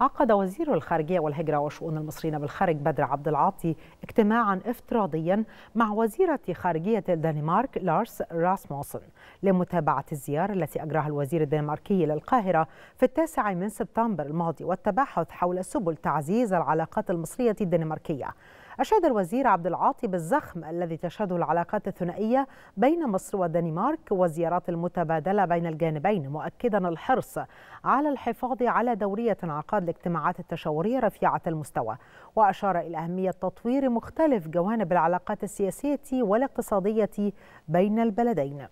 عقد وزير الخارجية والهجرة وشؤون المصريين بالخارج بدر عبد العاطي اجتماعا افتراضيا مع وزيرة خارجية الدنمارك لارس راسموسن لمتابعة الزيارة التي أجراها الوزير الدنماركي للقاهرة في التاسع من سبتمبر الماضي والتباحث حول سبل تعزيز العلاقات المصرية الدنماركية أشاد الوزير عبد العاطي بالزخم الذي تشهده العلاقات الثنائية بين مصر والدنمارك والزيارات المتبادلة بين الجانبين مؤكدا الحرص على الحفاظ على دورية انعقاد الاجتماعات التشاورية رفيعة المستوى وأشار إلى أهمية تطوير مختلف جوانب العلاقات السياسية والاقتصادية بين البلدين